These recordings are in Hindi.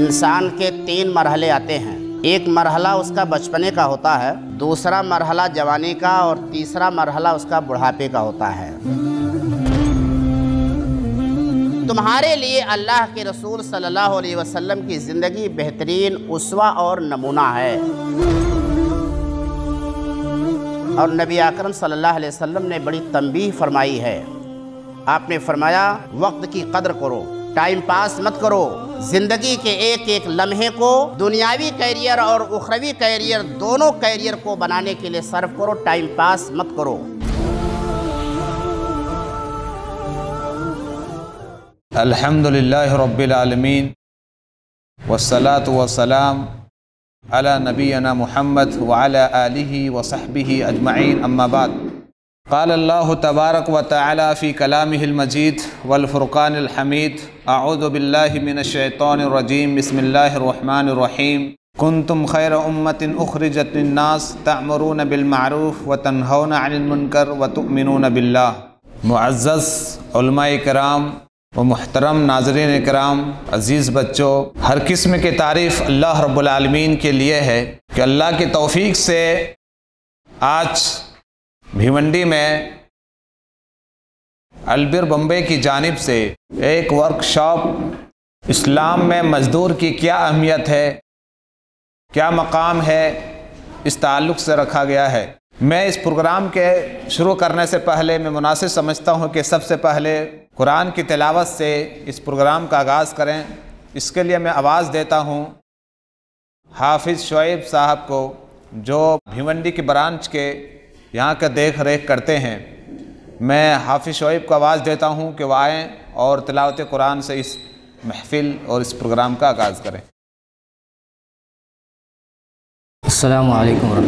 इंसान के तीन मरहले आते हैं एक मरहला उसका बचपने का होता है दूसरा मरहला जवानी का और तीसरा मरहला उसका बुढ़ापे का होता है तुम्हारे लिए अल्लाह के रसूल सल्लल्लाहु अलैहि वसल्लम की ज़िंदगी बेहतरीन उस्वा और नमूना है और नबी अकरम सल्लल्लाहु अलैहि वसल्लम ने बड़ी तंबीह फरमाई है आपने फरमाया वक्त की कदर करो टाइम पास मत करो जिंदगी के एक एक लम्हे को दुनियावी कैरियर और उखरवी कैरियर दोनों कैरियर को बनाने के लिए सर्व करो टाइम पास मत करो अल्हम्दुलिल्लाह रब्बिलालमीन वसलात वसलाम अला नबीना मोहम्मद वाला आलिही वसहबिही अजमाइन अम्माबाद قال الله تبارك وتعالى في كلامه المجيد والفرقان الحميد اعوذ بالله من الشيطان الرجيم بسم الله الرحمن الرحيم كنتم خير امه اخرجت للناس تعمرون بالمعروف وتنهون عن المنكر وتؤمنون بالله معزز علماء کرام و محترم ناظرین کرام عزیز बच्चों ہر قسم کی تعریف اللہ رب العالمین کے لیے ہے کہ اللہ کی توفیق سے आज भिवंडी में अलबिर बम्बे की जानब से एक वर्कशॉप इस्लाम में मज़दूर की क्या अहमियत है क्या मकाम है इस ताल्लुक़ से रखा गया है मैं इस प्रोग्राम के शुरू करने से पहले मैं मुनासिब समझता हूँ कि सबसे पहले कुरान की तिलावत से इस प्रोग्राम का आगाज़ करें इसके लिए मैं आवाज़ देता हूँ हाफिज़ शुएब साहब को जो भिवंडी के ब्रांच के यहाँ का देख रेख करते हैं मैं हाफि शोब को आवाज़ देता हूँ कि वह आएँ और तिलावत कुरान से इस महफिल और इस प्रोग्राम का आगाज़ करें अल्लाम वरहमल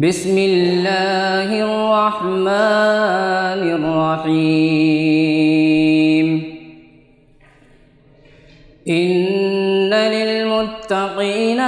बिस्मिल्लाहिर्रहमानिर्रहीम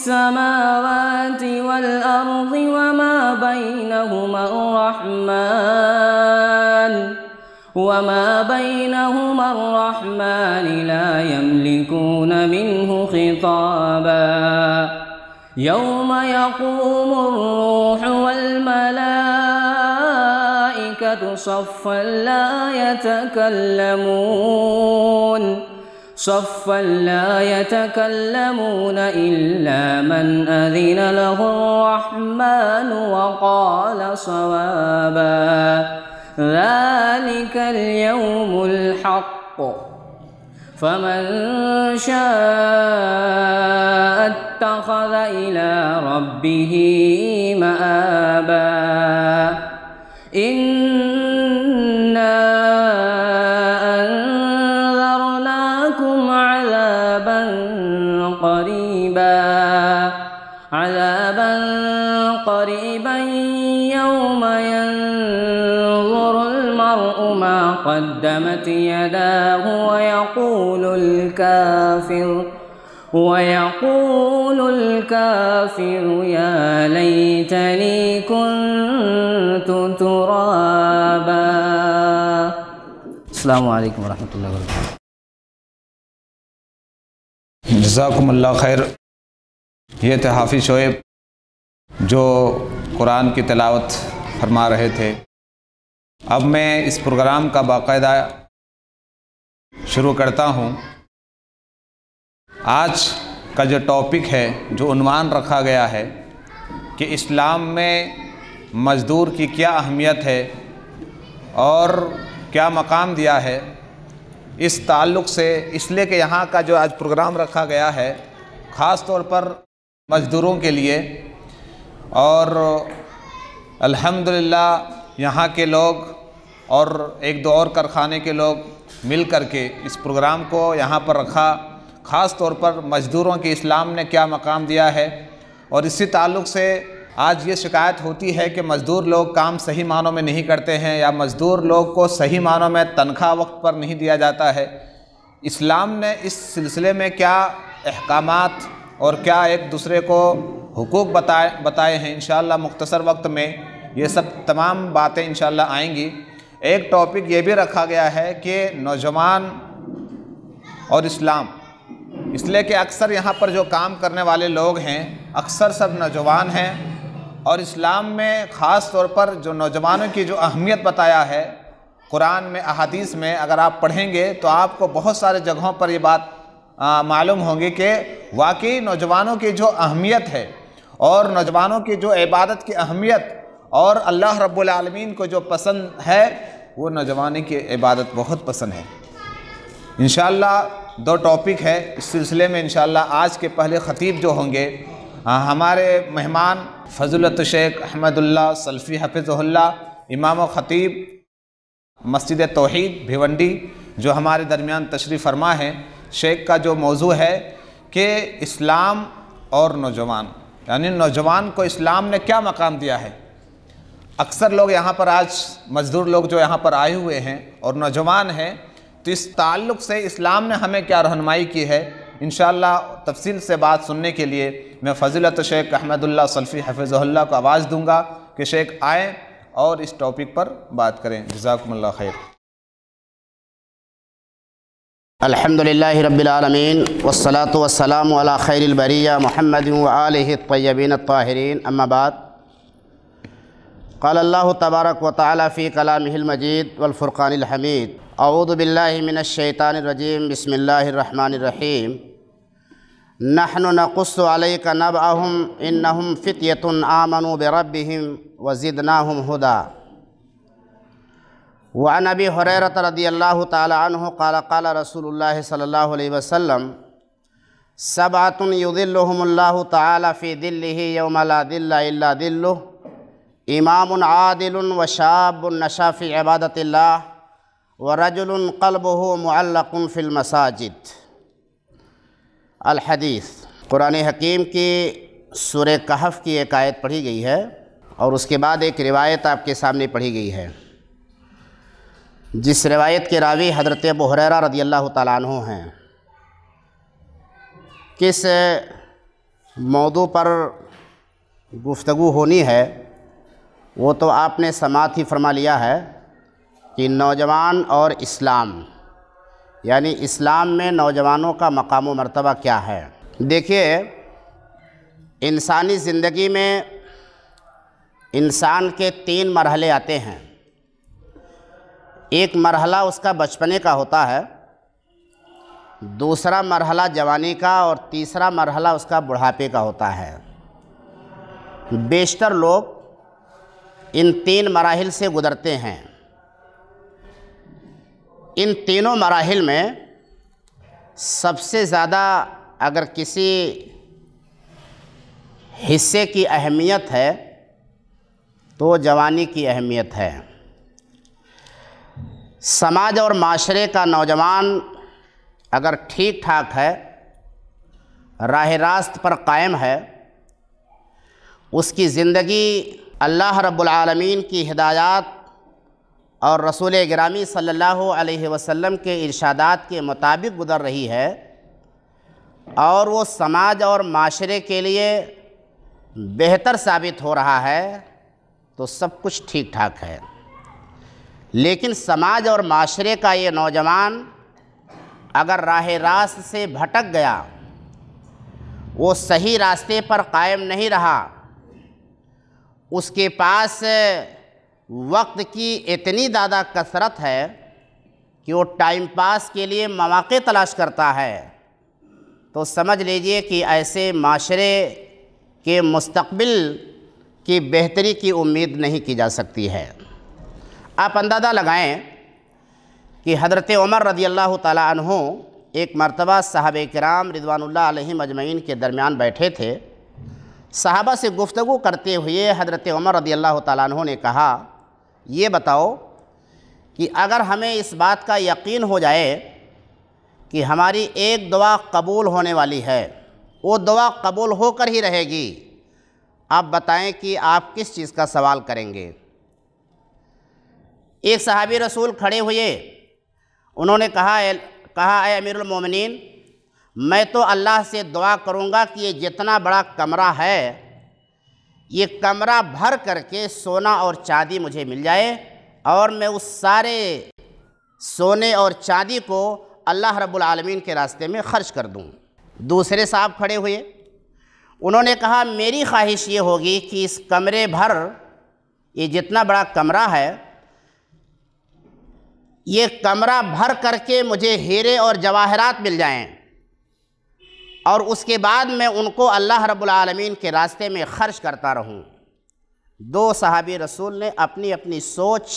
السماوات والأرض وما بينهما الرحمن وما بينهما الرحمن لا يملكون منه خطابا يوم يقوم الروح والملائكة صفا لا يتكلمون صفا لا يتكلمون إلا من أذن له الرحمن وقال صوابا ذلك اليوم الحق فمن شاء اتخذ إلى ربه مآبا إن قدمت يداه ويقول الكافر ويقول الكافر يا ليتني كنت ترابا السلام عليكم ورحمة الله وبركاته جزاکم اللہ خیر یہ تھے حافظ جو قرآن کی تلاوت فرما رہے تھے अब मैं इस प्रोग्राम का बाकायदा शुरू करता हूँ आज का जो टॉपिक है जो उनवान रखा गया है कि इस्लाम में मज़दूर की क्या अहमियत है और क्या मकाम दिया है इस ताल्लुक़ से इसलिए कि यहाँ का जो आज प्रोग्राम रखा गया है ख़ास तौर पर मज़दूरों के लिए और अल्हम्दुलिल्लाह यहाँ के लोग और एक दो और कारखाने के लोग मिल कर के इस प्रोग्राम को यहाँ पर रखा ख़ास तौर पर मज़दूरों के इस्लाम ने क्या मकाम दिया है और इसी ताल्लुक़ से आज ये शिकायत होती है कि मज़दूर लोग काम सही मानों में नहीं करते हैं या मज़दूर लोग को सही मानों में तनख्वाह वक्त पर नहीं दिया जाता है इस्लाम ने इस सिलसिले में क्या अहकाम और क्या एक दूसरे को हकूक़ बताए बताए हैं इन मुख्तसर वक्त में ये सब तमाम बातें इन आएंगी एक टॉपिक ये भी रखा गया है कि नौजवान और इस्लाम इसलिए कि अक्सर यहाँ पर जो काम करने वाले लोग हैं अक्सर सब नौजवान हैं और इस्लाम में ख़ास तौर पर जो नौजवानों की जो अहमियत बताया है कुरान में अहादीस में अगर आप पढ़ेंगे तो आपको बहुत सारे जगहों पर ये बात मालूम होगी कि वाकई नौजवानों की जो अहमियत है और नौजवानों की जो इबादत की अहमियत और अल्लाह रब्लमीन को जो पसंद है वो नौजवानी की इबादत बहुत पसंद है इन दो टॉपिक है इस सिलसिले में इनशाला आज के पहले ख़तीब जो होंगे हाँ, हमारे मेहमान फजलत शेख अहमदुल्ला सल्फ़ी हफिज़ल्ला इमाम ख़तीब मस्जिद तोहद भिवंडी जो हमारे दरमियान तशरीफ़ फरमा है शेख का जो मौजू है कि इस्लाम और नौजवान यानी नौजवान को इस्लाम ने क्या मकाम दिया है अक्सर लोग यहाँ पर आज मज़दूर लोग जो यहाँ पर आए हुए हैं और नौजवान हैं तो इस ताल्लुक़ से इस्लाम ने हमें क्या रहनमाई की है इन तफसील से बात सुनने के लिए मैं फजिलत शेख अहमदुल्ला सल्फ़ी हफिज़ल्ला को आवाज़ दूँगा कि शेख आए और इस टॉपिक पर बात करें जजाकमल खैर अलहमदिल्ला रबीआलमीन वसलात वसलाम खैरबरिया महमदिन तयबिन ताहरीन अम्माबाद قال الله تبارك وتعالى في كلامه المجيد والفرقان الحميد أعوذ بالله من الشيطان الرجيم بسم الله الرحمن الرحيم نحن نقص عليك نبأهم إنهم فتية آمنوا بربهم وزدناهم هدى وعن أبي هريرة رضي الله تعالى عنه قال قال رسول الله صلى الله عليه وسلم سبعة يذلهم الله تعالى في ذله يوم لا ذل إلا ذله इमाम आदिल व शाब नशाफ़ी इबादत व रजुल कलब मल्लकुन फ़िलमसाजिद अलहदीस क़ुरान हकीम की सुर कहफ़ की एक आयत पढ़ी गई है और उसके बाद एक रिवायत आपके सामने पढ़ी गई है जिस रिवायत के रावी हज़रत बहरा रदी अल्लाह तु हैं किस मौदू पर गुफ्तु होनी है वो तो आपने समात ही फरमा लिया है कि नौजवान और इस्लाम यानी इस्लाम में नौजवानों का मकाम व मरतबा क्या है देखिए इंसानी ज़िंदगी में इंसान के तीन मरहले आते हैं एक मरहला उसका बचपने का होता है दूसरा मरहला जवानी का और तीसरा मरहला उसका बुढ़ापे का होता है बेशतर लोग इन तीन मराहल से गुज़रते हैं इन तीनों मराहल में सबसे ज़्यादा अगर किसी हिस्से की अहमियत है तो जवानी की अहमियत है समाज और माशरे का नौजवान अगर ठीक ठाक है राह रास्त पर कायम है उसकी ज़िंदगी अल्लाह रब्बुलआलमीन की हिदायत और रसूल ग्रामी सल्लल्लाहु अलैहि वसल्लम के इरशादात के मुताबिक गुज़र रही है और वो समाज और माशरे के लिए बेहतर साबित हो रहा है तो सब कुछ ठीक ठाक है लेकिन समाज और माशरे का ये नौजवान अगर राह रास्त से भटक गया वो सही रास्ते पर कायम नहीं रहा उसके पास वक्त की इतनी ज़्यादा कसरत है कि वो टाइम पास के लिए मौाक़े तलाश करता है तो समझ लीजिए कि ऐसे माशरे के मुस्तबिल की बेहतरी की उम्मीद नहीं की जा सकती है आप अंदाज़ा लगाएं कि हज़रत उमर रदी अल्लाह तहों एक मरतबा साहब कराम रिदवानुल्लाह अलैहि के दरमियान बैठे थे साहबा से गुफ्तु करते हुए हज़रत उमर रदी अल्लाह तु ने कहा ये बताओ कि अगर हमें इस बात का यकीन हो जाए कि हमारी एक दुआ कबूल होने वाली है वो दुआ कबूल होकर ही रहेगी आप बताएं कि आप किस चीज़ का सवाल करेंगे एक सहाबी रसूल खड़े हुए उन्होंने कहा कहा अमीरमिन मैं तो अल्लाह से दुआ करूँगा कि ये जितना बड़ा कमरा है ये कमरा भर करके सोना और चांदी मुझे मिल जाए और मैं उस सारे सोने और चांदी को अल्लाह रब्बुल आलमीन के रास्ते में ख़र्च कर दूँ दूसरे साहब खड़े हुए उन्होंने कहा मेरी ख्वाहिश ये होगी कि इस कमरे भर ये जितना बड़ा कमरा है ये कमरा भर करके मुझे हीरे और जवाहरात मिल जाएं और उसके बाद मैं उनको अल्लाह रब्लमीन के रास्ते में ख़र्च करता रहूँ दो सहाबी रसूल ने अपनी अपनी सोच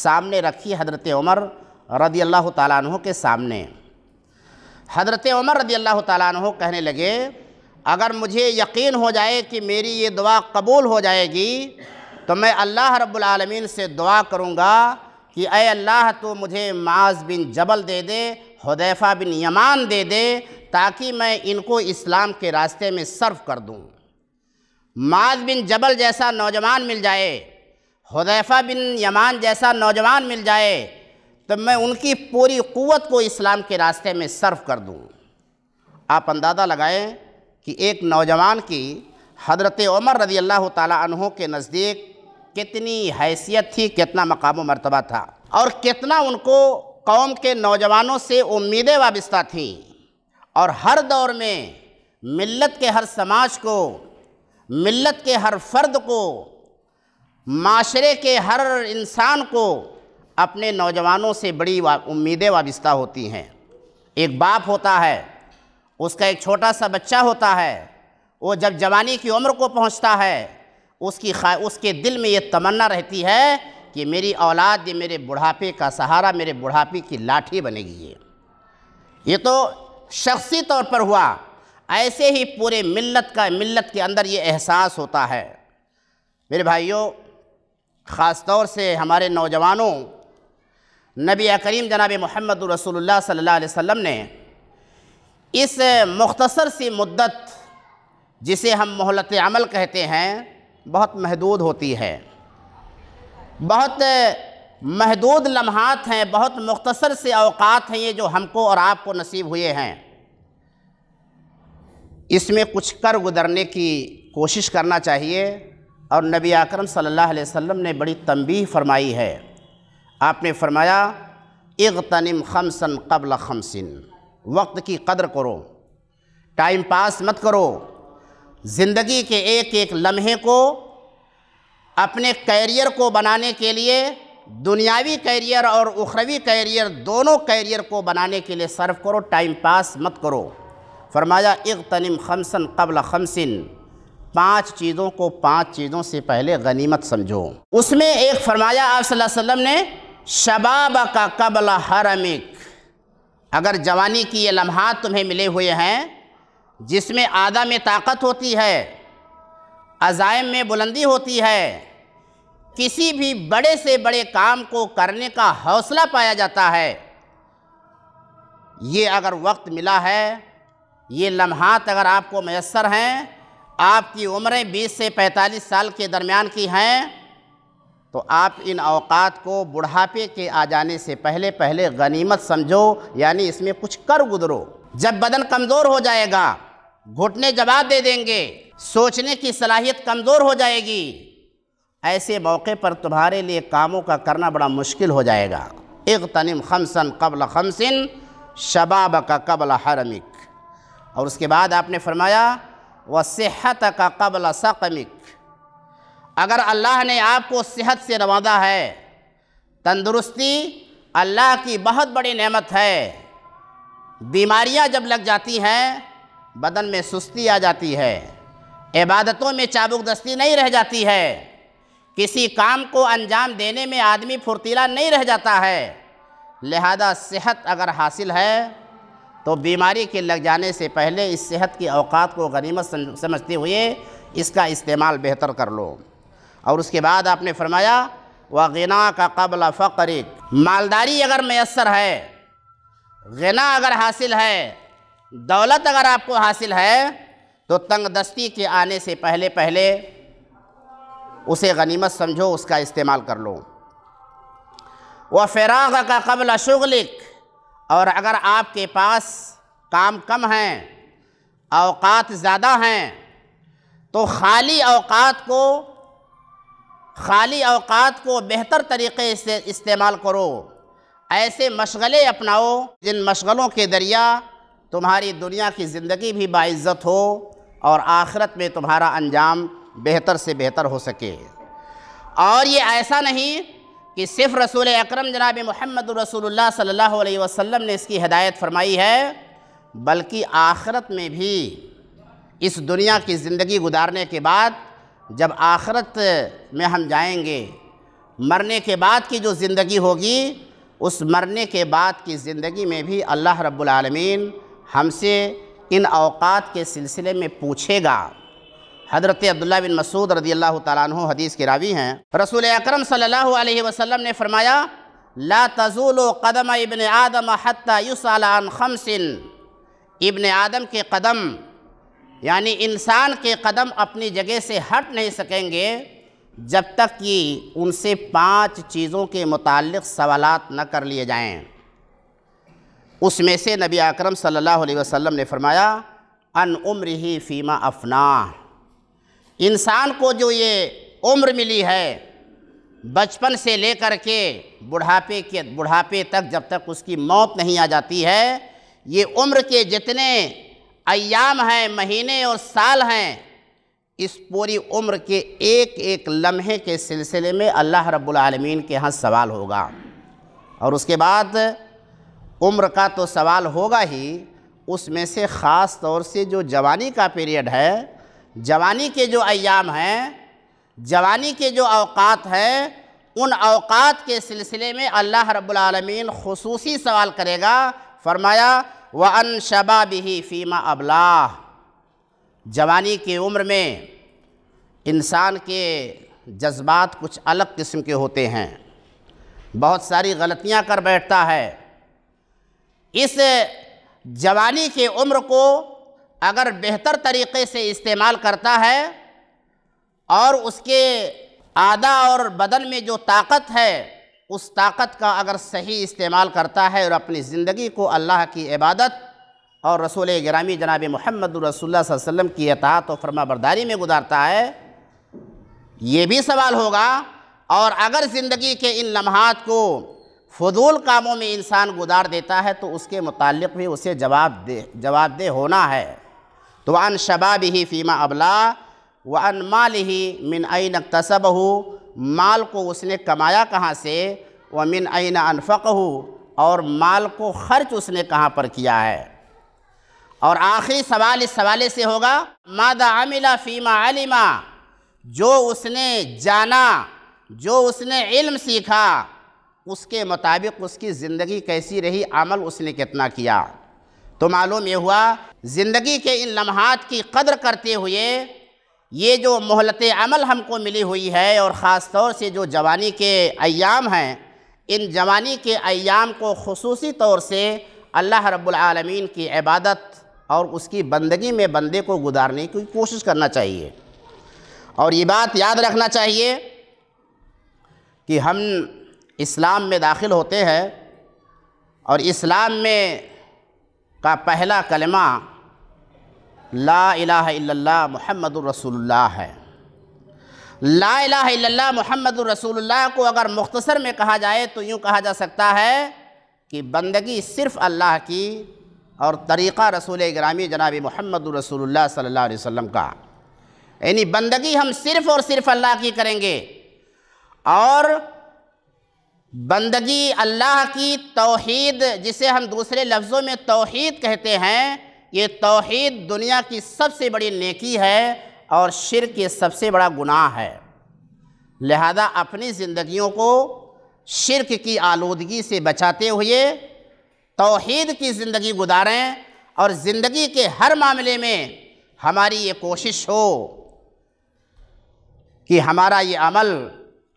सामने रखी हज़रत उमर रदी अल्लाह तु के सामने हज़रत उमर रदी अल्लाह तु कहने लगे अगर मुझे यकीन हो जाए कि मेरी ये दुआ कबूल हो जाएगी तो मैं अल्लाह रब्लम से दुआ करूँगा कि अय अल्लाह तो मुझे माज बिन जबल दे दे हदैफ़ा बिन यमान दे दे ताकि मैं इनको इस्लाम के रास्ते में सर्व कर दूँ माज बिन जबल जैसा नौजवान मिल जाए हदैफ़ा बिन यमान जैसा नौजवान मिल जाए तो मैं उनकी पूरी क़वत को इस्लाम के रास्ते में सर्व कर दूँ आप अंदाज़ा लगाएं कि एक नौजवान की हज़रत उमर रजी अल्लाह तहों के नज़दीक कितनी हैसियत थी कितना मकाम मरतबा था और कितना उनको कौम के नौजवानों से उम्मीदें वाबस्ता थीं और हर दौर में मिलत के हर समाज को मिलत के हर फर्द को माशरे के हर इंसान को अपने नौजवानों से बड़ी वा, उम्मीदें वाबस्ता होती हैं एक बाप होता है उसका एक छोटा सा बच्चा होता है वो जब जवानी की उम्र को पहुंचता है उसकी खा उसके दिल में ये तमन्ना रहती है कि मेरी औलाद ये मेरे बुढ़ापे का सहारा मेरे बुढ़ापे की लाठी बनेगी ये ये तो शख्सी तौर पर हुआ ऐसे ही पूरे मिल्लत का मिल्लत के अंदर ये एहसास होता है मेरे भाइयों ख़ास तौर से हमारे नौजवानों नबी करीम जनाब मोहम्मद रसोल्ला सल्ला वसम ने इस मुख्तसर सी मुद्दत जिसे हम मोहलत अमल कहते हैं बहुत महदूद होती है बहुत महदूद लम्हात हैं बहुत मुख्तसर से अवकात हैं ये जो हमको और आपको नसीब हुए हैं इसमें कुछ कर गुजरने की कोशिश करना चाहिए और नबी अकरम सल्लल्लाहु अलैहि वसल्लम ने बड़ी तंबीह फरमाई है आपने फरमाया तनिम खमसन कबल खमसिन वक्त की कदर करो टाइम पास मत करो ज़िंदगी के एक एक लम्हे को अपने कैरियर को बनाने के लिए दुनियावी कैरियर और उखरवी कैरियर दोनों कैरियर को बनाने के लिए सर्व करो टाइम पास मत करो फरमाया तनिम खमसन कबल खमसिन पांच चीज़ों को पांच चीज़ों से पहले गनीमत समझो उसमें एक फरमाया आप वसल्लम ने शबाब का कबल हरमिक अगर जवानी की ये लम्हा तुम्हें मिले हुए हैं जिसमें आदा में ताकत होती है अजायम में बुलंदी होती है किसी भी बड़े से बड़े काम को करने का हौसला पाया जाता है ये अगर वक्त मिला है ये लम्हात अगर आपको मैसर हैं आपकी उम्रें 20 से 45 साल के दरमियान की हैं तो आप इन अवकात को बुढ़ापे के आ जाने से पहले पहले गनीमत समझो यानी इसमें कुछ कर गुजरो जब बदन कमज़ोर हो जाएगा घुटने जवाब दे देंगे सोचने की सलाहियत कमज़ोर हो जाएगी ऐसे मौके पर तुम्हारे लिए कामों का करना बड़ा मुश्किल हो जाएगा एक तनिम खमसन कबल खमसिन शबाब का कबल हरमिक और उसके बाद आपने फरमाया व सेहत का कबल सकमिक अगर अल्लाह ने आपको सेहत से नवाजा है तंदुरुस्ती अल्लाह की बहुत बड़ी नेमत है बीमारियां जब लग जाती हैं बदन में सुस्ती आ जाती है इबादतों में चाबुक दस्ती नहीं रह जाती है किसी काम को अंजाम देने में आदमी फुर्तीला नहीं रह जाता है लिहाजा सेहत अगर हासिल है तो बीमारी के लग जाने से पहले इस सेहत की अवकात को गनीमत समझते हुए इसका इस्तेमाल बेहतर कर लो और उसके बाद आपने फरमाया व गना का कबला फ़करिक मालदारी अगर मैसर है गना अगर हासिल है दौलत अगर आपको हासिल है तो तंग दस्ती के आने से पहले पहले उसे गनीमत समझो उसका इस्तेमाल कर लो वह फ़िराग का कबल अशुगलिक और अगर आपके पास काम कम हैं अवकात ज़्यादा हैं तो खाली अवकात को खाली अवकात को बेहतर तरीके से इस्तेमाल करो ऐसे मशगले अपनाओ जिन मशगलों के दरिया तुम्हारी दुनिया की ज़िंदगी भी बाइज़्ज़त हो और आखिरत में तुम्हारा अंजाम बेहतर से बेहतर हो सके और ये ऐसा नहीं कि सिर्फ रसूल अकरम जनाब मोहम्मद रसूलुल्लाह सल्लल्लाहु अलैहि वसल्लम ने इसकी हदायत फरमाई है बल्कि आखरत में भी इस दुनिया की ज़िंदगी गुजारने के बाद जब आखरत में हम जाएंगे मरने के बाद की जो ज़िंदगी होगी उस मरने के बाद की ज़िंदगी में भी अल्लाह रब्बुल हमसे इन अवकात के सिलसिले में पूछेगा हज़रत अब्दुल्ला बिन मसूद रदी अल्लाह तु हदीस के रावी हैं रसूल अकरम सल्लल्लाहु अलैहि वसल्लम ने फरमाया ला तजूल कदम इबन आदम हत्युसान खमसिन इबन आदम के कदम यानी इंसान के कदम अपनी जगह से हट नहीं सकेंगे जब तक कि उनसे पांच चीज़ों के मुतालिक सवाल न कर लिए जाएं उसमें से नबी अकरम सल्लल्लाहु अलैहि वसल्लम ने फरमाया अन उम्र ही फ़ीमा अफना इंसान को जो ये उम्र मिली है बचपन से लेकर के बुढ़ापे के बुढ़ापे तक जब तक उसकी मौत नहीं आ जाती है ये उम्र के जितने अयाम हैं महीने और साल हैं इस पूरी उम्र के एक एक लम्हे के सिलसिले में अल्लाह रब्बुल आलमीन के यहाँ सवाल होगा और उसके बाद उम्र का तो सवाल होगा ही उसमें से ख़ास तौर से जो जवानी का पीरियड है जवानी के जो अयाम हैं जवानी के जो अवकात हैं उन अवकात के सिलसिले में अल्लाह रब्लमीन खसूसी सवाल करेगा फरमाया व अन शबाब फ़ीमा अबला जवानी की उम्र में इंसान के जज्बात कुछ अलग किस्म के होते हैं बहुत सारी गलतियां कर बैठता है इस जवानी के उम्र को अगर बेहतर तरीके से इस्तेमाल करता है और उसके आदा और बदन में जो ताकत है उस ताकत का अगर सही इस्तेमाल करता है और अपनी ज़िंदगी को अल्लाह की इबादत और रसूल ग्रामी जनाब महमद रसोल्ला वसम की अतात और फर्मा बरदारी में गुजारता है ये भी सवाल होगा और अगर ज़िंदगी के इन लम्हात को फजूल कामों में इंसान गुजार देता है तो उसके मुतालिक भी उसे जवाब दे जवाब दे होना है तो अन शबाब ही फ़ीमा अबला व अन माल ही मिन आन तसब हो माल को उसने कमाया कहाँ से व मिन आन अनफ़क हो और माल को खर्च उसने कहाँ पर किया है और आखिरी सवाल इस सवाले से होगा मादा अमिला फ़ीमा अलिमा जो उसने जाना जो उसने इल्म सीखा उसके मुताबिक उसकी ज़िंदगी कैसी रही अमल उसने कितना किया तो मालूम ये हुआ ज़िंदगी के इन लम्हात की कदर करते हुए ये जो मोहलत अमल हमको मिली हुई है और ख़ास तौर से जो जवानी के अयाम हैं इन जवानी के अयाम को खसूसी तौर से अल्लाह रब्लम की इबादत और उसकी बंदगी में बंदे को गुजारने की कोशिश करना चाहिए और ये बात याद रखना चाहिए कि हम इस्लाम में दाखिल होते हैं और इस्लाम में का पहला कलमा ला इलाह इल्लल्लाह मुहम्मदुर रसूलुल्लाह है ला इलाह इल्लल्लाह मुहम्मदुर रसूलुल्लाह को अगर मुख्तसर में कहा जाए तो यूँ कहा जा सकता है कि बंदगी सिर्फ़ अल्लाह की और तरीक़ा रसूल ग्रामी जनाब महमद रसूलुल्लाह सल्लल्लाहु अलैहि वसल्लम का यानी बंदगी हम सिर्फ और सिर्फ अल्लाह की करेंगे और बंदगी अल्लाह की तोहीद जिसे हम दूसरे लफ्ज़ों में तोहीद कहते हैं ये तोहीद दुनिया की सबसे बड़ी नेकी है और शिर के सबसे बड़ा गुनाह है लिहाजा अपनी ज़िंदगियों को शिरक की आलूदगी से बचाते हुए तोहीद की ज़िंदगी गुजारें और ज़िंदगी के हर मामले में हमारी ये कोशिश हो कि हमारा ये अमल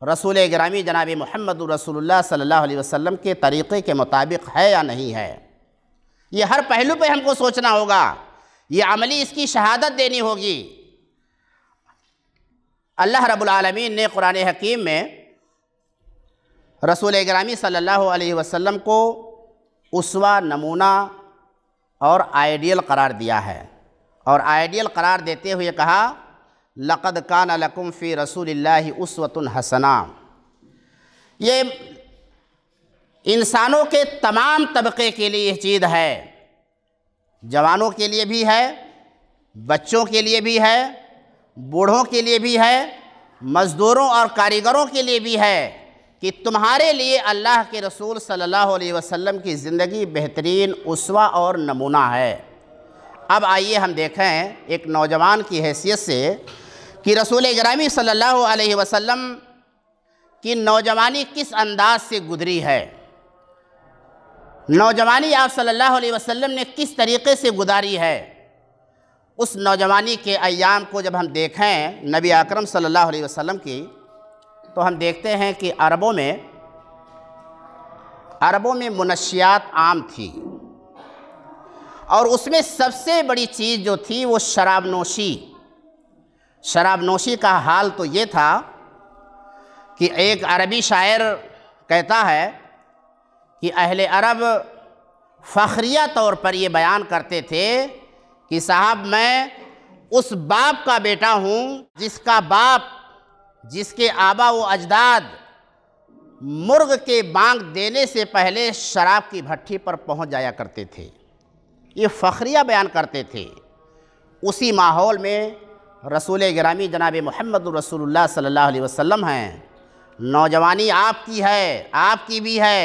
रसूल ग्रामी जनाब महमद रसोल्ला सल्ला वसम के तरीक़े के मुताबिक है या नहीं है ये हर पहलू पर हमको सोचना होगा ये अमली इसकी शहादत देनी होगी अल्लाह रब्बुल ने कुरान हकीम में रसूल ग्रामी सल्ला वसम को उसवा नमूना और आइडियल करार दिया है और आइडियल करार देते हुए कहा लक़द कान लकुम फ़ी रसूल उसवतुल हसना ये इंसानों के तमाम तबके के लिए यह चीज़ है जवानों के लिए भी है बच्चों के लिए भी है बूढ़ों के लिए भी है मज़दूरों और कारीगरों के लिए भी है कि तुम्हारे लिए अल्लाह के रसूल सल्लल्लाहु अलैहि वसल्लम की ज़िंदगी बेहतरीन उसवा और नमूना है अब आइए हम देखें एक नौजवान की हैसियत से कि रसूल ग्रामी सल्लल्लाहु अलैहि वसल्लम की नौजवानी किस अंदाज से गुजरी है नौजवानी आप सल्लल्लाहु अलैहि वसल्लम ने किस तरीके से गुजारी है उस नौजवानी के अयाम को जब हम देखें नबी अकरम सल्लल्लाहु अलैहि वसल्लम की तो हम देखते हैं कि अरबों में अरबों में मुनशियात आम थी और उसमें सबसे बड़ी चीज़ जो थी वो शराब नोशी शराब नोशी का हाल तो ये था कि एक अरबी शायर कहता है कि अहले अरब फ़खरिया तौर पर ये बयान करते थे कि साहब मैं उस बाप का बेटा हूँ जिसका बाप जिसके आबा व अजदाद मुर्ग के बांग देने से पहले शराब की भट्टी पर पहुँच जाया करते थे ये फ़खरिया बयान करते थे उसी माहौल में रसूल ग्रामी जनाब महमद रसूलुल्लाह सल्ला वसम हैं नौजवानी आपकी है आपकी भी है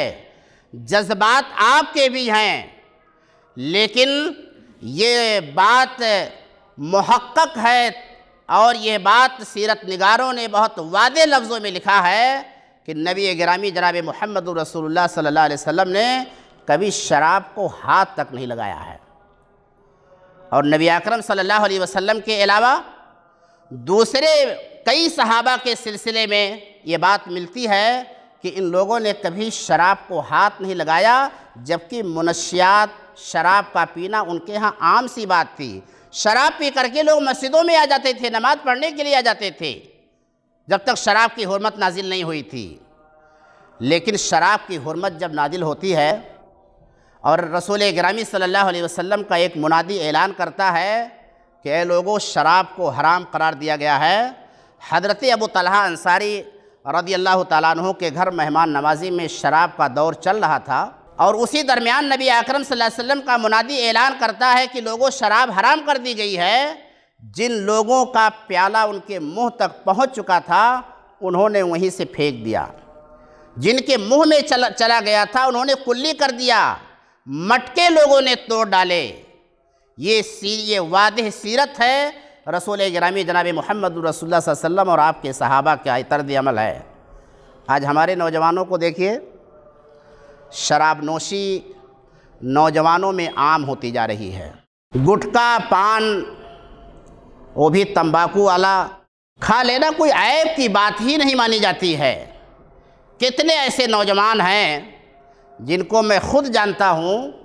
जज्बात आपके भी हैं लेकिन ये बात महक्क है और ये बात सीरत नगारों ने बहुत वादे लफ्ज़ों में लिखा है कि नबी ग्रामी जनाब महमद रसूलुल्लाह सल्ला वसम ने कभी शराब को हाथ तक नहीं लगाया है और नबी अकरम सल्लल्लाहु अलैहि वसल्लम के अलावा दूसरे कई सहाबा के सिलसिले में ये बात मिलती है कि इन लोगों ने कभी शराब को हाथ नहीं लगाया जबकि मुनशियात शराब का पीना उनके यहाँ आम सी बात थी शराब पी करके लोग मस्जिदों में आ जाते थे नमाज पढ़ने के लिए आ जाते थे जब तक शराब की हरमत नाजिल नहीं हुई थी लेकिन शराब की हरमत जब नाजिल होती है और रसूल ग्रामी सल्ला वसम का एक मुनादी ऐलान करता है कि लोगों शराब को हराम करार दिया गया है हजरत अबू तलहा अंसारी रदी अल्लाह तु के घर मेहमान नवाजी में शराब का दौर चल रहा था और उसी दरमियान नबी आकरम वसल्लम का मुनादी ऐलान करता है कि लोगों शराब हराम कर दी गई है जिन लोगों का प्याला उनके मुंह तक पहुंच चुका था उन्होंने वहीं से फेंक दिया जिनके मुंह में चला चला गया था उन्होंने कुल्ली कर दिया मटके लोगों ने तोड़ डाले ये सी ये वाद सीरत है रसूल ग्रामी जनाब महमद रसोल्ला वसम और आपके सहाबा का तर्द अमल है आज हमारे नौजवानों को देखिए शराब नोशी नौजवानों में आम होती जा रही है गुटखा पान वो भी तंबाकू वाला खा लेना कोई ऐब की बात ही नहीं मानी जाती है कितने ऐसे नौजवान हैं जिनको मैं खुद जानता हूँ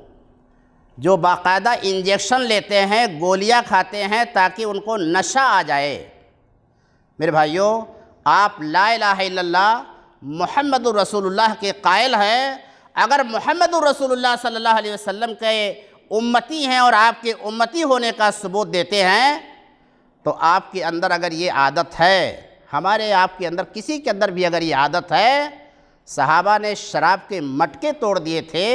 जो बाकायदा इंजेक्शन लेते हैं गोलियां खाते हैं ताकि उनको नशा आ जाए मेरे भाइयों आप ला इलाहा मोहम्मद रसूलुल्लाह के कायल हैं अगर मोहम्मद रसूलुल्लाह सल्लल्लाहु अलैहि वसल्लम के उम्मती हैं और आपके उम्मती होने का सबूत देते हैं तो आपके अंदर अगर ये आदत है हमारे आपके अंदर किसी के अंदर भी अगर ये आदत है सहाबा ने शराब के मटके तोड़ दिए थे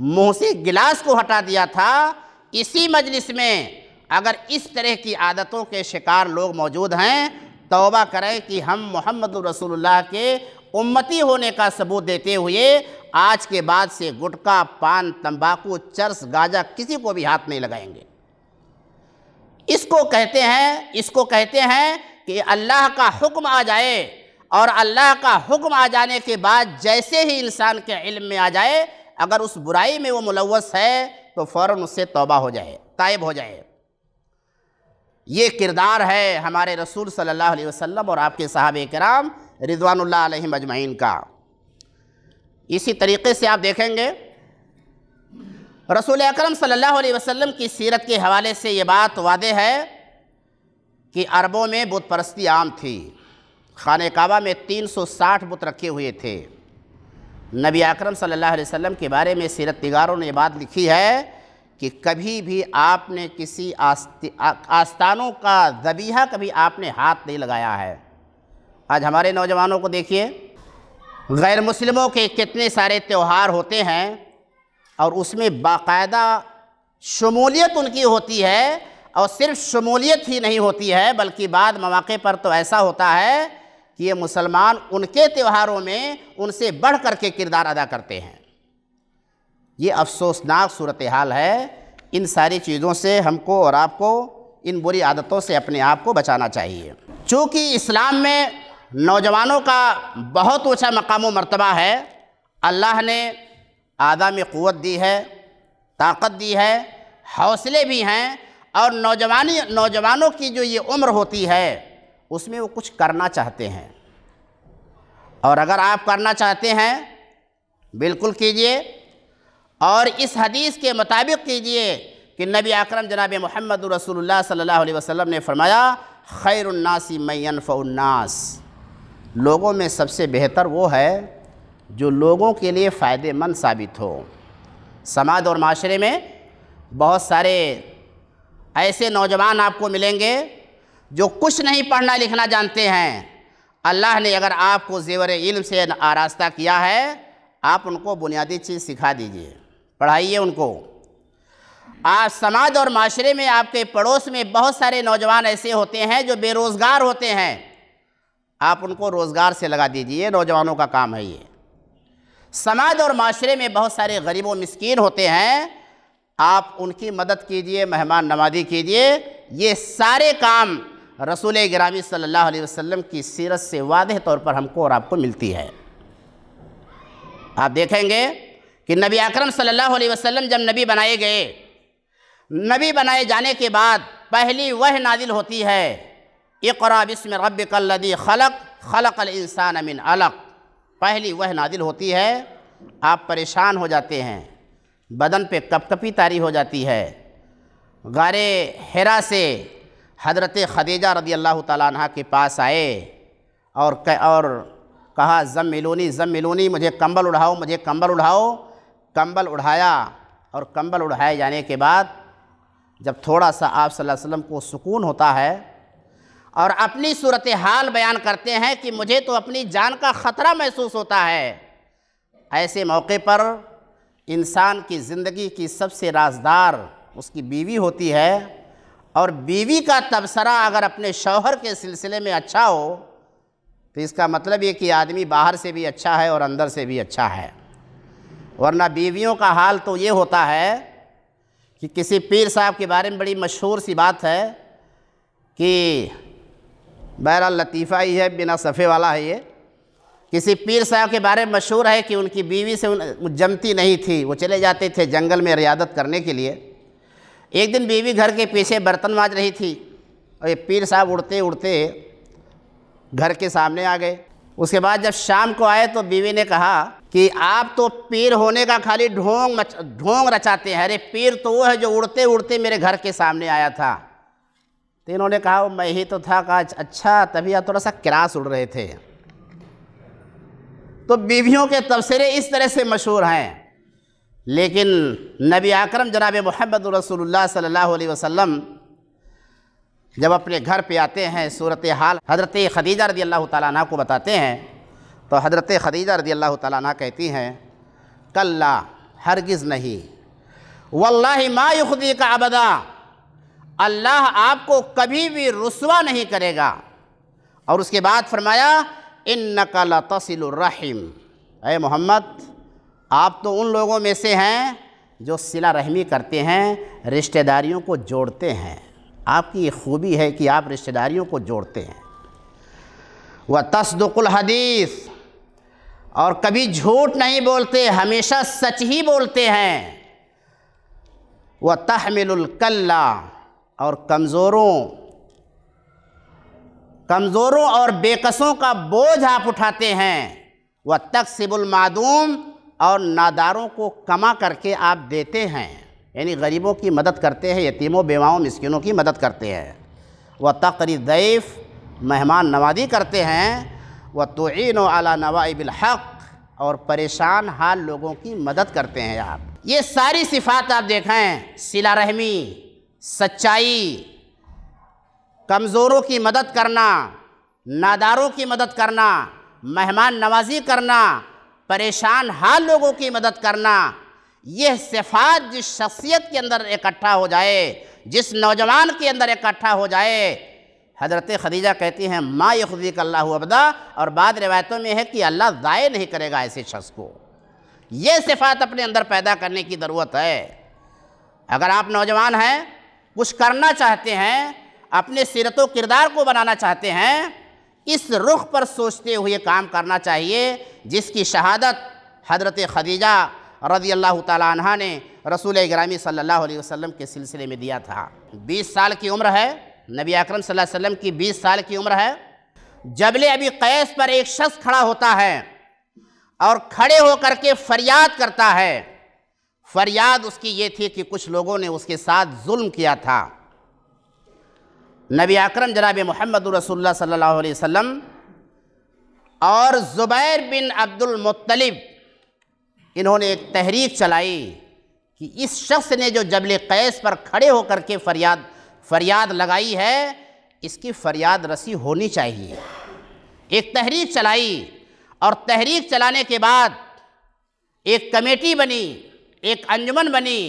मुंह से गिलास को हटा दिया था इसी मजलिस में अगर इस तरह की आदतों के शिकार लोग मौजूद हैं तोबा करें कि हम मोहम्मद रसूलुल्लाह के उम्मती होने का सबूत देते हुए आज के बाद से गुटखा पान तंबाकू चर्स गाजा किसी को भी हाथ नहीं लगाएंगे इसको कहते हैं इसको कहते हैं कि अल्लाह का हुक्म आ जाए और अल्लाह का हुक्म आ जाने के बाद जैसे ही इंसान के इल्म में आ जाए अगर उस बुराई में वो मुलवस है तो फ़ौर उससे तोबा हो जाए तायब हो जाए ये किरदार है हमारे रसूल सल्लल्लाहु अलैहि वसल्लम और आपके साहब कराम रिजवानल मजमैन का इसी तरीके से आप देखेंगे रसूल अकरम सल्लल्लाहु अलैहि वसल्लम की सीरत के हवाले से ये बात वादे है कि अरबों में बुत परस्ती आम थी खान काबा में 360 बुत रखे हुए थे नबी अकरम सल्लल्लाहु अलैहि वसल्लम के बारे में सीरत निगारों ने बात लिखी है कि कभी भी आपने किसी आस्तानों का जबीहा कभी आपने हाथ नहीं लगाया है आज हमारे नौजवानों को देखिए गैर मुस्लिमों के कितने सारे त्यौहार होते हैं और उसमें बाकायदा शमूलियत उनकी होती है और सिर्फ शमूलियत ही नहीं होती है बल्कि बाद मौक़े पर तो ऐसा होता है कि ये मुसलमान उनके त्योहारों में उनसे बढ़ कर के किरदार अदा करते हैं ये अफसोसनाक सूरत हाल है इन सारी चीज़ों से हमको और आपको इन बुरी आदतों से अपने आप को बचाना चाहिए चूँकि इस्लाम में नौजवानों का बहुत ऊँचा मकाम मरतबा है अल्लाह ने में क़वत दी है ताकत दी है हौसले भी हैं और नौजवानी नौजवानों की जो ये उम्र होती है उसमें वो कुछ करना चाहते हैं और अगर आप करना चाहते हैं बिल्कुल कीजिए और इस हदीस के मुताबिक कीजिए कि नबी अकरम जनाब मोहम्मद रसूलुल्लाह सल्लल्लाहु अलैहि वसल्लम ने फरमाया खैरनासी मैनफ़नास लोगों में सबसे बेहतर वो है जो लोगों के लिए फ़ायदेमंद साबित हो समाज और माशरे में बहुत सारे ऐसे नौजवान आपको मिलेंगे जो कुछ नहीं पढ़ना लिखना जानते हैं अल्लाह ने अगर आपको जेवर इल्म से आरास्ता किया है आप उनको बुनियादी चीज़ सिखा दीजिए पढ़ाइए उनको आज समाज और माशरे में आपके पड़ोस में बहुत सारे नौजवान ऐसे होते हैं जो बेरोज़गार होते हैं आप उनको रोज़गार से लगा दीजिए नौजवानों का काम है ये समाज और माशरे में बहुत सारे गरीब व होते हैं आप उनकी मदद कीजिए मेहमान नवाजी कीजिए ये सारे काम रसूल ग्रामी सल्लल्लाहु अलैहि वसल्लम की सीरत से वाद तौर पर हमको और आपको मिलती है आप देखेंगे कि नबी अकरम सल्लल्लाहु अलैहि वसल्लम जब नबी बनाए गए नबी बनाए जाने के बाद पहली वह नादिल होती है इकरा बिस्म रब कल्लदी खलक खलक इंसान अमिन अलक पहली वह नादिल होती है आप परेशान हो जाते हैं बदन पे कपकपी तारी हो जाती है गारे हेरा से हजरत खदीजा रदी अल्लाह तह के पास आए और और कहा जम मिलोनी जम मिलोनी मुझे कंबल उड़ाओ मुझे कंबल उड़ाओ कंबल उड़ाया और कंबल उड़ाए जाने के बाद जब थोड़ा सा आप वसम को सुकून होता है और अपनी सूरत हाल बयान करते हैं कि मुझे तो अपनी जान का ख़तरा महसूस होता है ऐसे मौके पर इंसान की ज़िंदगी की सबसे राजदार उसकी बीवी होती है और बीवी का तबसरा अगर अपने शौहर के सिलसिले में अच्छा हो तो इसका मतलब ये कि आदमी बाहर से भी अच्छा है और अंदर से भी अच्छा है वरना बीवियों का हाल तो ये होता है कि किसी पीर साहब के बारे में बड़ी मशहूर सी बात है कि बहर लतीफ़ा ही है बिना सफ़े वाला है ये किसी पीर साहब के बारे में मशहूर है कि उनकी बीवी से उन जमती नहीं थी वो चले जाते थे जंगल में रियादत करने के लिए एक दिन बीवी घर के पीछे बर्तन माज रही थी और ये पीर साहब उड़ते उड़ते घर के सामने आ गए उसके बाद जब शाम को आए तो बीवी ने कहा कि आप तो पीर होने का खाली ढोंग ढोंग रचाते हैं अरे पीर तो वो है जो उड़ते उड़ते मेरे घर के सामने आया था तो इन्होंने कहा मैं ही तो था कहा अच्छा तभी आप थोड़ा सा क्रास उड़ रहे थे तो बीवियों के तबसरे इस तरह से मशहूर हैं लेकिन नबी आकरम जनाब मोहम्मद रसूलुल्लाह सल्लल्लाहु अलैहि वसल्लम जब अपने घर पे आते हैं सूरत हाल हज़रत खदीजा रदी अल्लाह ताली को बताते हैं तो हज़रत खदीजा रदी अल्लाह ताली कहती हैं कल्ला हरगिज़ नहीं वल्ला मायुदी का अबदा अल्लाह आपको कभी भी रसवा नहीं करेगा और उसके बाद फरमाया इन नकल तसिल रहीम ए मोहम्मद आप तो उन लोगों में से हैं जो सिला रहमी करते हैं रिश्तेदारियों को जोड़ते हैं आपकी ये खूबी है कि आप रिश्तेदारियों को जोड़ते हैं वह तस्दुकुल हदीस और कभी झूठ नहीं बोलते हमेशा सच ही बोलते हैं वह तहमिलकल्ला और कमज़ोरों कमज़ोरों और बेकसों का बोझ आप उठाते हैं वह तकसिबुलमादूम और नादारों को कमा करके आप देते हैं यानी गरीबों की मदद करते हैं यतीमों बेवाओं मस्किनों की मदद करते हैं व तकरी मेहमान नवाजी करते हैं व तोन अला नवाबिलहक़ और परेशान हाल लोगों की मदद करते हैं आप ये सारी सिफात आप देखें सिला रहमी सच्चाई कमज़ोरों की मदद करना नादारों की मदद करना मेहमान नवाजी करना परेशान हाल लोगों की मदद करना यह सिफात जिस शख्सियत के अंदर इकट्ठा हो जाए जिस नौजवान के अंदर इकट्ठा हो जाए हज़रत खदीजा कहती हैं माँ का अल्लाह अबदा और बाद रिवायतों में है कि अल्लाह ज़ाय नहीं करेगा ऐसे शख्स को यह सिफात अपने अंदर पैदा करने की ज़रूरत है अगर आप नौजवान हैं कुछ करना चाहते हैं अपने सीरत किरदार को बनाना चाहते हैं इस रुख पर सोचते हुए काम करना चाहिए जिसकी शहादत हजरत खदीजा रजी अल्लाह तह ने रसूल ग्रामी सल्लल्लाहु अलैहि वसल्लम के सिलसिले में दिया था 20 साल की उम्र है नबी अकरम सल्लल्लाहु अलैहि वसल्लम की 20 साल की उम्र है जबले अभी कैस पर एक शख्स खड़ा होता है और खड़े होकर के फरियाद करता है फरियाद उसकी ये थी कि कुछ लोगों ने उसके साथ जुल्म किया था नबी अकरम जनाब मोहम्मद सल्लल्लाहु अलैहि वसल्लम और ज़ुबैर बिन अब्दुल मुत्तलिब इन्होंने एक तहरीक चलाई कि इस शख्स ने जो जबल कैस पर खड़े होकर के फरियाद फरियाद लगाई है इसकी फरियाद रसी होनी चाहिए एक तहरीक चलाई और तहरीक चलाने के बाद एक कमेटी बनी एक अंजुमन बनी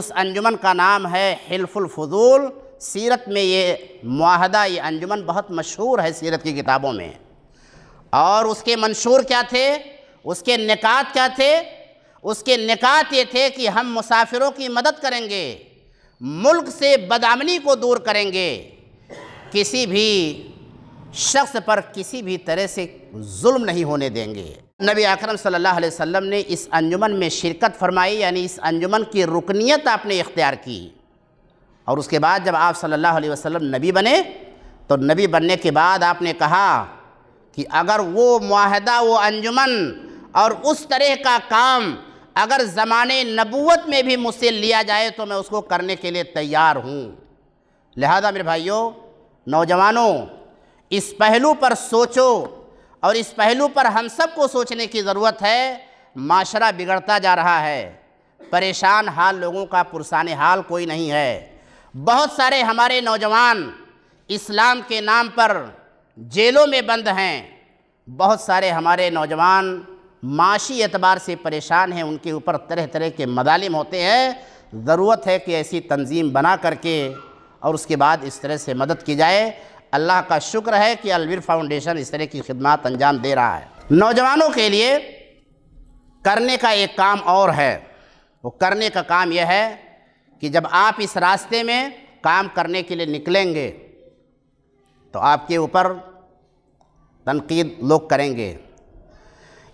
उस अंजुमन का नाम है हिल्फुल फजूल सीरत में ये माहदा ये अंजुमन बहुत मशहूर है सीरत की किताबों में और उसके मंशूर क्या थे उसके निकात क्या थे उसके निकात ये थे कि हम मुसाफिरों की मदद करेंगे मुल्क से बदामनी को दूर करेंगे किसी भी शख्स पर किसी भी तरह से जुल्म नहीं होने देंगे नबी अकरम सल्लल्लाहु अलैहि वसल्लम ने इस अंजुमन में शिरकत फरमाई यानी इस अंजुमन की रुकनीत आपने इख्तियार की और उसके बाद जब आप सल्लल्लाहु अलैहि वसल्लम नबी बने तो नबी बनने के बाद आपने कहा कि अगर वो माहदा वो अंजुमन और उस तरह का काम अगर ज़माने नबूत में भी मुझसे लिया जाए तो मैं उसको करने के लिए तैयार हूँ लिहाजा मेरे भाइयों नौजवानों इस पहलू पर सोचो और इस पहलू पर हम सबको सोचने की ज़रूरत है माशरा बिगड़ता जा रहा है परेशान हाल लोगों का पुरसान हाल कोई नहीं है बहुत सारे हमारे नौजवान इस्लाम के नाम पर जेलों में बंद हैं बहुत सारे हमारे नौजवान माशी एतबार से परेशान हैं उनके ऊपर तरह तरह के मदालिम होते हैं ज़रूरत है कि ऐसी तंजीम बना करके और उसके बाद इस तरह से मदद की जाए अल्लाह का शुक्र है कि अलविर फाउंडेशन इस तरह की खिदमत अंजाम दे रहा है नौजवानों के लिए करने का एक काम और है वो करने का काम यह है कि जब आप इस रास्ते में काम करने के लिए निकलेंगे तो आपके ऊपर तनकीद लोग करेंगे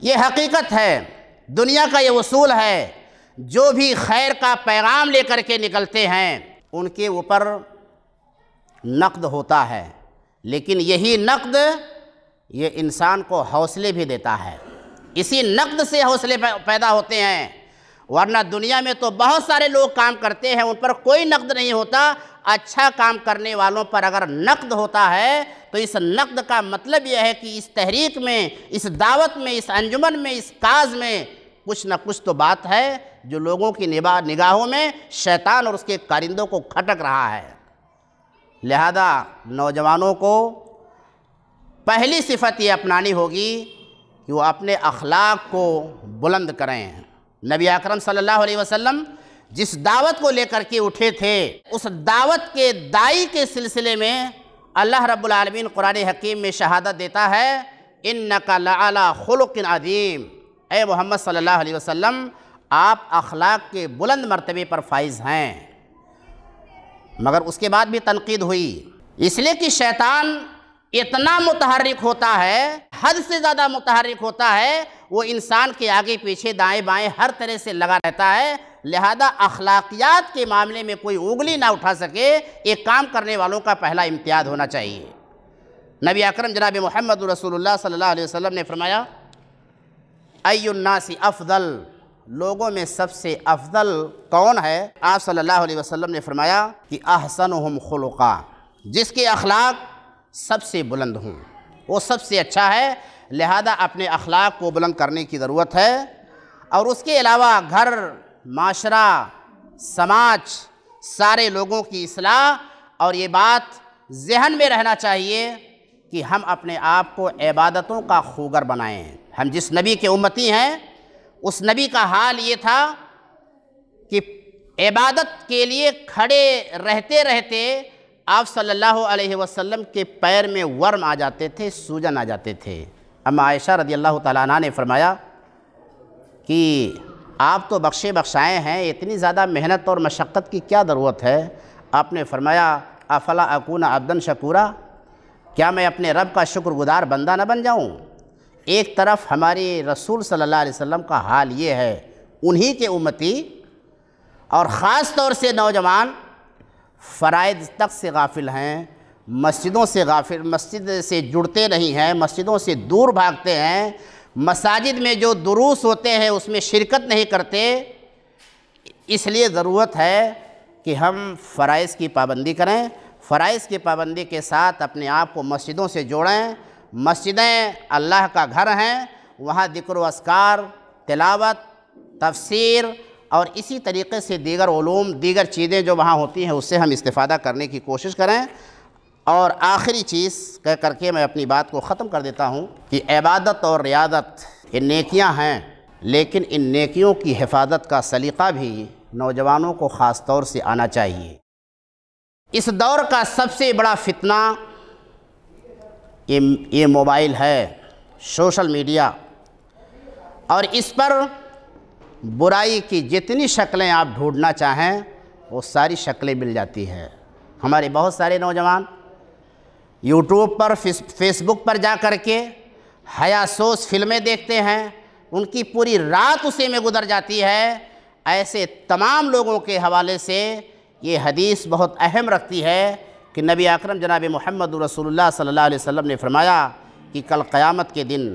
ये हकीकत है दुनिया का ये उसूल है जो भी खैर का पैगाम लेकर के निकलते हैं उनके ऊपर नकद होता है लेकिन यही नकद ये इंसान को हौसले भी देता है इसी नकद से हौसले पैदा होते हैं वरना दुनिया में तो बहुत सारे लोग काम करते हैं उन पर कोई नकद नहीं होता अच्छा काम करने वालों पर अगर नकद होता है तो इस नकद का मतलब यह है कि इस तहरीक में इस दावत में इस अंजुमन में इस काज में कुछ ना कुछ तो बात है जो लोगों की निभा निगाहों में शैतान और उसके कारिंदों को खटक रहा है लिहाजा नौजवानों को पहली सिफत ये अपनानी होगी कि वो अपने अखलाक को बुलंद करें नबी अकरम सल्लल्लाहु अलैहि वसल्लम जिस दावत को लेकर के उठे थे उस दावत के दाई के सिलसिले में अल्लाह रब्बुल आलमीन कुरान हकीम में शहादत देता है इन नकला खलुक अदीम ए मोहम्मद सल्लल्लाहु अलैहि वसल्लम आप अखलाक के बुलंद मरतबे पर फाइज हैं मगर उसके बाद भी तनकीद हुई इसलिए कि शैतान इतना मुतहरक होता है हद से ज़्यादा मुतहरक होता है वो इंसान के आगे पीछे दाएं बाएं हर तरह से लगा रहता है लिहाजा अखलाकियात के मामले में कोई उंगली ना उठा सके एक काम करने वालों का पहला इम्तियाज होना चाहिए नबी अकरम जनाब मोहम्मद रसूलुल्लाह सल्लल्लाहु अलैहि वसल्लम ने फरमाया अयुन्नासी अफजल लोगों में सबसे अफजल कौन है आप सल्लल्लाहु अलैहि वसल्लम ने फरमाया कि अहसन हम खुलका जिसके अखलाक सबसे बुलंद हों वो सबसे अच्छा है लिहाजा अपने अखलाक को बुलंद करने की ज़रूरत है और उसके अलावा घर माशरा समाज सारे लोगों की असलाह और ये बात जहन में रहना चाहिए कि हम अपने आप को इबादतों का खूगर बनाएँ हम जिस नबी के उम्मती हैं उस नबी का हाल ये था कि इबादत के लिए खड़े रहते रहते आप सल्लल्लाहु अलैहि वसल्लम के पैर में वर्म आ जाते थे सूजन आ जाते थे अम्मा आयशा रदी अल्लाह ताली ने फरमाया कि आप तो बख्शे बख्शाए हैं इतनी ज़्यादा मेहनत और मशक्क़त की क्या ज़रूरत है आपने फरमाया अफला अकून अब्दन शकूरा क्या मैं अपने रब का शुक्रगुजार बंदा न बन जाऊँ एक तरफ हमारे रसूल सल्लल्लाहु अलैहि वसल्लम का हाल ये है उन्हीं के उम्मती और ख़ास तौर से नौजवान फ़राइद तक से गाफिल हैं मस्जिदों से गाफिल मस्जिद से जुड़ते नहीं हैं मस्जिदों से दूर भागते हैं मसाजिद में जो दुरूस होते हैं उसमें शिरकत नहीं करते इसलिए ज़रूरत है कि हम फ़राइज़ की पाबंदी करें फ़राइज़ की पाबंदी के साथ अपने आप को मस्जिदों से जोड़ें मस्जिदें अल्लाह का घर हैं वहाँ ज़िक्र असकार तिलावत तफसीर और इसी तरीके से दीगर ूम दीगर चीज़ें जो वहाँ होती हैं उससे हम इस्तेफ़ादा करने की कोशिश करें और आखिरी चीज़ कह करके मैं अपनी बात को ख़त्म कर देता हूँ कि इबादत और रियादत ये नेकियाँ हैं लेकिन इन नेकियों की हिफाजत का सलीका भी नौजवानों को ख़ास तौर से आना चाहिए इस दौर का सबसे बड़ा फितना ये ये मोबाइल है सोशल मीडिया और इस पर बुराई की जितनी शक्लें आप ढूंढना चाहें वो सारी शक्लें मिल जाती हैं हमारे बहुत सारे नौजवान यूट्यूब पर फेसबुक पर जा कर के हयासोस फिल्में देखते हैं उनकी पूरी रात उसी में गुजर जाती है ऐसे तमाम लोगों के हवाले से ये हदीस बहुत अहम रखती है कि नबी अकरम जनाब मोहम्मद रसूलुल्लाह सल्लल्लाहु अलैहि वसल्लम ने फरमाया कि कल क़यामत के दिन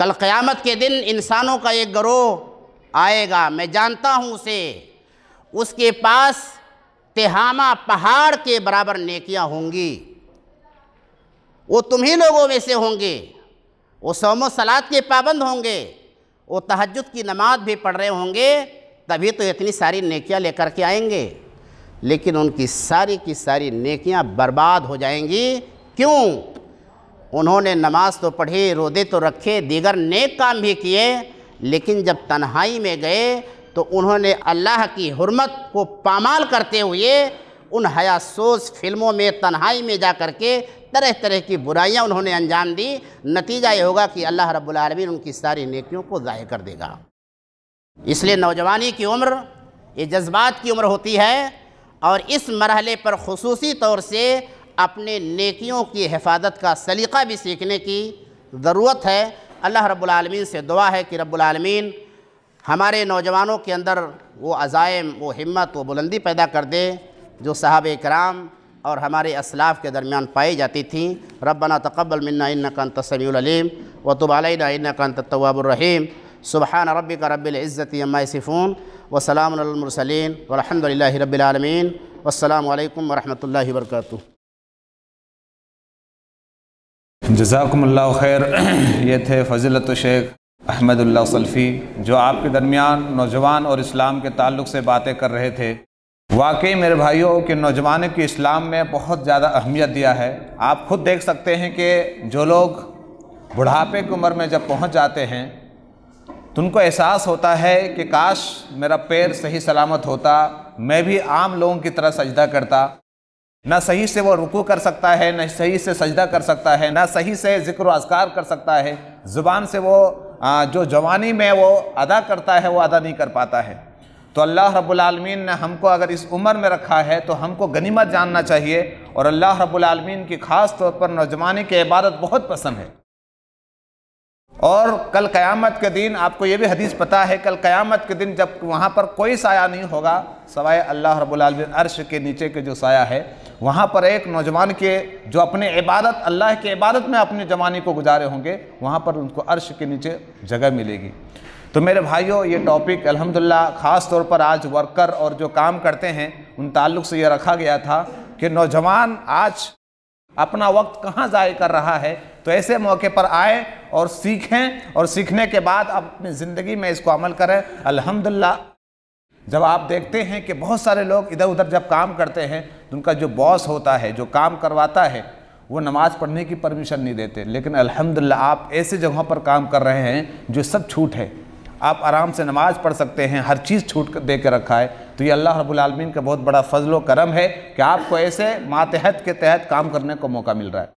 कल क़यामत के दिन इंसानों का एक गरोह आएगा मैं जानता हूँ उसे उसके पास तेहामा पहाड़ के बराबर नेकियाँ होंगी वो तुम्ही लोगों में से होंगे वो सोमो सलाद के पाबंद होंगे वो तहजद की नमाज भी पढ़ रहे होंगे तभी तो इतनी सारी नेकियां लेकर के आएंगे लेकिन उनकी सारी की सारी नेकियां बर्बाद हो जाएंगी क्यों उन्होंने नमाज तो पढ़ी रोदे तो रखे दीगर नेक काम भी किए लेकिन जब तन्हाई में गए तो उन्होंने अल्लाह की हरमत को पामाल करते हुए उन हयासोस फिल्मों में तन्हाई में जा कर के तरह तरह की बुराइयाँ उन्होंने अंजाम दी नतीजा ये होगा कि अल्लाह रब्बुलरमीन उनकी सारी नेकियों को ज़ाय कर देगा इसलिए नौजवानी की उम्र ये जज्बात की उम्र होती है और इस मरहले पर खसूस तौर से अपने नेकियों की हिफाजत का सलीक़ा भी सीखने की ज़रूरत है अल्लाह रब्बुलरमीन से दुआ है कि रब्बुलरमीन हमारे नौजवानों के अंदर वो अजायम वो हिम्मत वो बुलंदी पैदा कर दे जो साहब कराम और हमारे असलाफ़ के दरमियान पाई जाती थी रबना तकबल मन्ना इन कन तसमीम वतुबालना इन कन तवाबरहीम सुबहान रबी का रबिल्ज़त यमासिफ़ून वसलामसलिन वरहमल रबालमीन वालकम वरहमल वरक जजाकमल खैर ये थे फजीलत शेख अहमदुल्ला सल्फ़ी जो आपके दरमियान नौजवान और इस्लाम के ताल्लुक से बातें कर रहे थे वाकई मेरे भाइयों के नौजवानों के इस्लाम में बहुत ज़्यादा अहमियत दिया है आप खुद देख सकते हैं कि जो लोग बुढ़ापे की उम्र में जब पहुंच जाते हैं तो उनको एहसास होता है कि काश मेरा पैर सही सलामत होता मैं भी आम लोगों की तरह सजदा करता ना सही से वो रुकू कर सकता है ना सही से सजदा कर सकता है ना सही से जिक्र असकार कर सकता है ज़ुबान से वो जो जवानी में वो अदा करता है वो अदा नहीं कर पाता है तो अल्लाह रब्बुलमीन ने हमको अगर इस उम्र में रखा है तो हमको गनीमत जानना चाहिए और अल्लाह रब्बुलमीन की ख़ास तौर पर नौजवानी की इबादत बहुत पसंद है और कल क़यामत के दिन आपको ये भी हदीस पता है कल क़यामत के दिन जब वहाँ पर कोई साया नहीं होगा सवाए अल्लाह रबालमीन अर्श के नीचे के जो साया है वहाँ पर एक नौजवान के जो अपने इबादत अल्लाह की इबादत में अपनी जवानी को गुजारे होंगे वहाँ पर उनको अर्श के नीचे जगह मिलेगी तो मेरे भाइयों ये टॉपिक अल्हम्दुलिल्लाह ख़ास तौर पर आज वर्कर और जो काम करते हैं उन ताल्लुक से ये रखा गया था कि नौजवान आज अपना वक्त कहाँ ज़ाय कर रहा है तो ऐसे मौके पर आए और सीखें और सीखने के बाद आप अपनी ज़िंदगी में इसको अमल करें अल्हम्दुलिल्लाह जब आप देखते हैं कि बहुत सारे लोग इधर उधर जब काम करते हैं तो उनका जो बॉस होता है जो काम करवाता है वो नमाज़ पढ़ने की परमिशन नहीं देते लेकिन अलहमदिल्ला आप ऐसे जगहों पर काम कर रहे हैं जो सब छूट है आप आराम से नमाज़ पढ़ सकते हैं हर चीज़ छूट दे के रखा है तो ये अल्लाह रब्बुल का बहुत बड़ा फजल करम है कि आपको ऐसे मातहत के तहत काम करने को मौका मिल रहा है